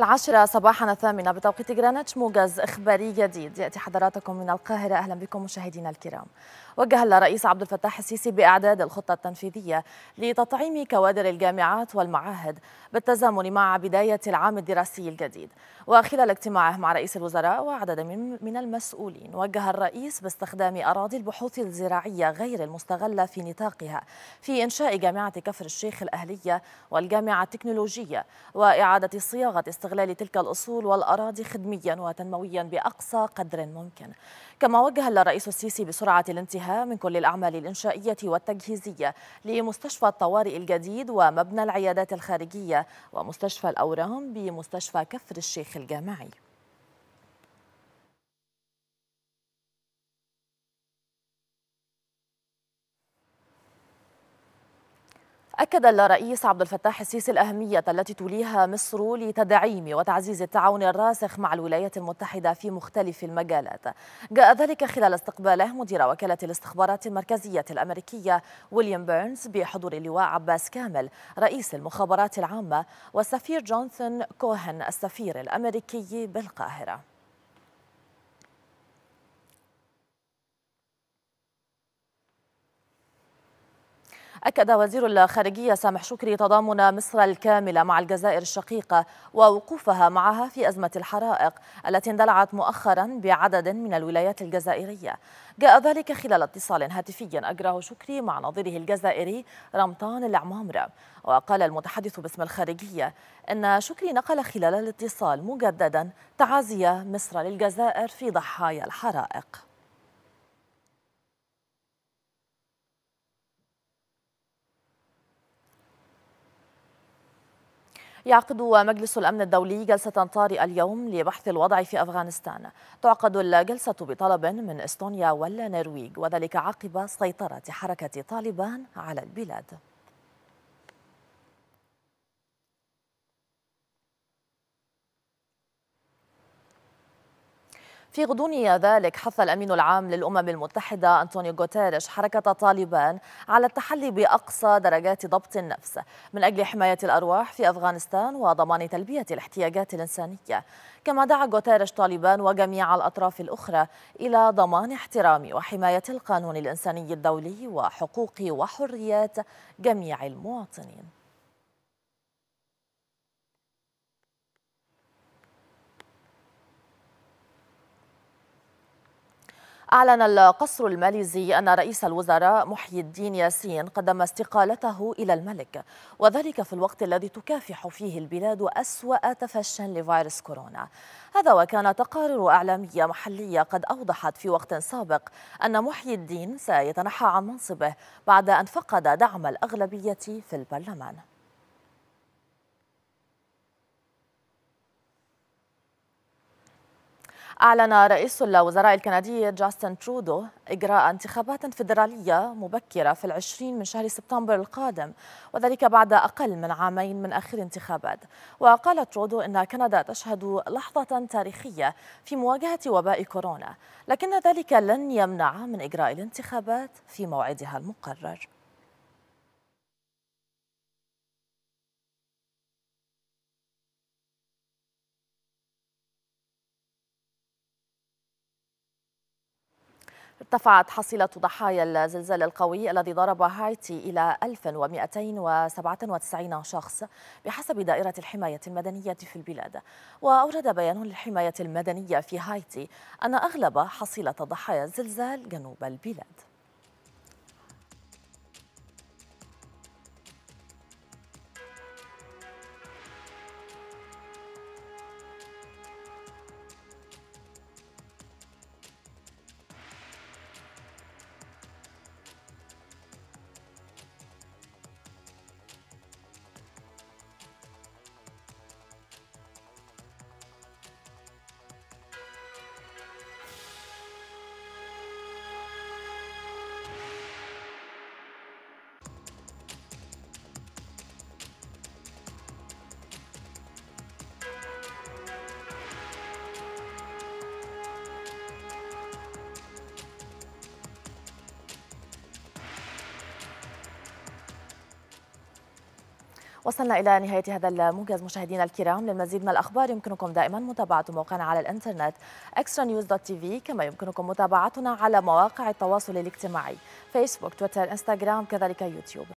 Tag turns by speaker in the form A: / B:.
A: العشرة صباحا الثامنة بتوقيت جرانتش موجز إخباري جديد يأتي حضراتكم من القاهرة أهلا بكم مشاهدينا الكرام وجه الرئيس عبد الفتاح السيسي بإعداد الخطة التنفيذية لتطعيم كوادر الجامعات والمعاهد بالتزامن مع بداية العام الدراسي الجديد وخلال اجتماعه مع رئيس الوزراء وعدد من المسؤولين وجه الرئيس باستخدام أراضي البحوث الزراعية غير المستغلة في نطاقها في إنشاء جامعة كفر الشيخ الأهلية والجامعة التكنولوجية وإعادة صياغة استغلال تلك الأصول والأراضي خدميا وتنمويا بأقصى قدر ممكن كما وجه الرئيس السيسي بسرعة الانتهاء من كل الأعمال الإنشائية والتجهيزية لمستشفى الطوارئ الجديد ومبنى العيادات الخارجية ومستشفى الأورام بمستشفى كفر الشيخ الجامعي أكد الرئيس عبد الفتاح السيسي الأهمية التي توليها مصر لتدعيم وتعزيز التعاون الراسخ مع الولايات المتحدة في مختلف المجالات جاء ذلك خلال استقباله مدير وكالة الاستخبارات المركزية الأمريكية ويليام بيرنز بحضور اللواء عباس كامل رئيس المخابرات العامة والسفير جونثن كوهن السفير الأمريكي بالقاهرة أكد وزير الخارجية سامح شكري تضامن مصر الكاملة مع الجزائر الشقيقة ووقوفها معها في أزمة الحرائق التي اندلعت مؤخرا بعدد من الولايات الجزائرية جاء ذلك خلال اتصال هاتفي أجراه شكري مع نظيره الجزائري رمطان العمامرة وقال المتحدث باسم الخارجية أن شكري نقل خلال الاتصال مجددا تعازي مصر للجزائر في ضحايا الحرائق يعقد مجلس الأمن الدولي جلسة طارئة اليوم لبحث الوضع في أفغانستان تعقد الجلسة بطلب من إستونيا والنرويج وذلك عقب سيطرة حركة طالبان على البلاد في غضون ذلك حث الأمين العام للأمم المتحدة أنطونيو غوتيريش حركة طالبان على التحلي بأقصى درجات ضبط النفس من أجل حماية الأرواح في أفغانستان وضمان تلبية الاحتياجات الإنسانية كما دعا غوتيريش طالبان وجميع الأطراف الأخرى إلى ضمان احترام وحماية القانون الإنساني الدولي وحقوق وحريات جميع المواطنين أعلن القصر الماليزي أن رئيس الوزراء محي الدين ياسين قدم استقالته إلى الملك وذلك في الوقت الذي تكافح فيه البلاد أسوأ تفشٍ لفيروس كورونا هذا وكان تقارير إعلامية محلية قد أوضحت في وقت سابق أن محي الدين سيتنحى عن منصبه بعد أن فقد دعم الأغلبية في البرلمان أعلن رئيس الوزراء الكندي جاستن ترودو إجراء انتخابات فيدرالية مبكرة في العشرين من شهر سبتمبر القادم وذلك بعد أقل من عامين من آخر انتخابات وقال ترودو إن كندا تشهد لحظة تاريخية في مواجهة وباء كورونا لكن ذلك لن يمنع من إجراء الانتخابات في موعدها المقرر ارتفعت حصيلة ضحايا الزلزال القوي الذي ضرب هايتي إلى 1297 شخص بحسب دائرة الحماية المدنية في البلاد وأورد بيان للحماية المدنية في هايتي أن أغلب حصيلة ضحايا الزلزال جنوب البلاد وصلنا إلى نهاية هذا الموجز مشاهدينا الكرام للمزيد من الأخبار يمكنكم دائما متابعة موقعنا على الإنترنت extranews.tv كما يمكنكم متابعتنا على مواقع التواصل الاجتماعي فيسبوك تويتر انستغرام كذلك يوتيوب